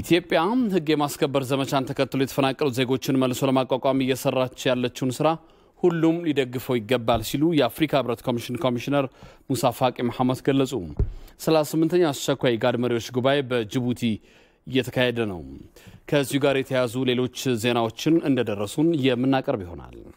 ኢትዮጵያ ህግ የማስከበር ዘመቻን ተከትሎ የተፈናቀሉ ዜጎችን መልሶ ለማቋቋም እየሰራች ያለችውን ስራ ሁሉም ሊደግፈው ይገባል ሲሉ የአፍሪካ ህብረት ኮሚሽን ኮሚሽነር ሙሳ ፋቂ መሐመድ ገለጹ። 38ኛ አስቸኳይ ጋድ መሪዎች ጉባኤ በጅቡቲ እየተካሄደ ነው። ከዚሁ ጋር የተያዙ ሌሎች ዜናዎችን እንደደረሱን የምናቀርብ ይሆናል።